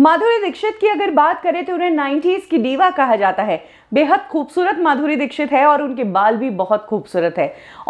माधुरी दीक्षित की अगर बात करें तो उन्हें 90s की डीवा कहा जाता है बेहद खूबसूरत माधुरी दीक्षित है और उनके बाल भी बहुत खूबसूरत है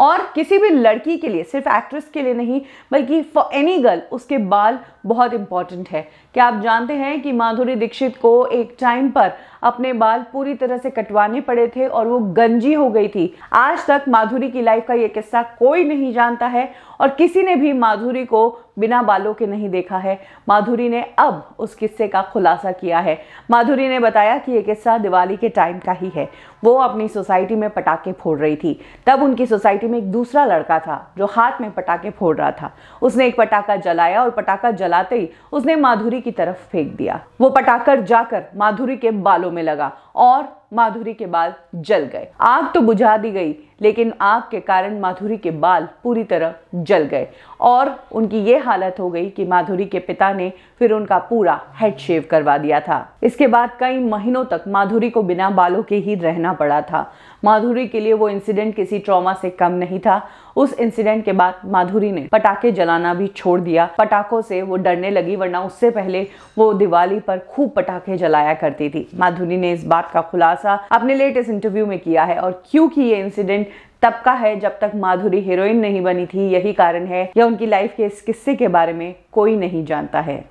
और किसी भी लड़की के लिए सिर्फ एक्ट्रेस के लिए नहीं बल्कि फॉर एनी गर्ल उसके बाल बहुत इंपॉर्टेंट है क्या आप जानते हैं कि माधुरी दीक्षित को एक टाइम पर अपने बाल पूरी तरह से कटवाने पड़े थे और वो गंजी हो गई थी आज तक माधुरी की लाइफ का ये किस्सा कोई नहीं जानता है और किसी ने भी माधुरी को बिना बालों के नहीं देखा है माधुरी ने अब उस किस्से का खुलासा किया है माधुरी ने बताया कि ये किस्सा दिवाली के टाइम का ही है वो अपनी सोसाइटी में पटाखे फोड़ रही थी तब उनकी सोसाइटी में एक दूसरा लड़का था जो हाथ में पटाखे फोड़ रहा था उसने एक पटाखा जलाया और पटाखा जलाते ही उसने माधुरी की तरफ फेंक दिया वो पटाखा जाकर माधुरी के बालों में लगा और माधुरी के बाल जल गए आग तो बुझा दी गई लेकिन आग के कारण माधुरी के बाल पूरी तरह जल गए और उनकी ये हालत हो गई कि माधुरी के पिता ने फिर उनका पूरा हेड शेव करवा दिया था इसके बाद कई महीनों तक माधुरी को बिना बालों के ही रहना पड़ा था माधुरी के लिए वो इंसिडेंट किसी ट्रॉमा से कम नहीं था उस इंसिडेंट के बाद माधुरी ने पटाखे जलाना भी छोड़ दिया पटाखों से वो डरने लगी वरना उससे पहले वो दिवाली पर खूब पटाखे जलाया करती थी माधुरी ने इस बात का खुलासा अपने लेटेस्ट इंटरव्यू में किया है और क्योंकि ये इंसिडेंट तब का है जब तक माधुरी हीरोइन नहीं बनी थी यही कारण है या उनकी लाइफ के इस किस्से के बारे में कोई नहीं जानता है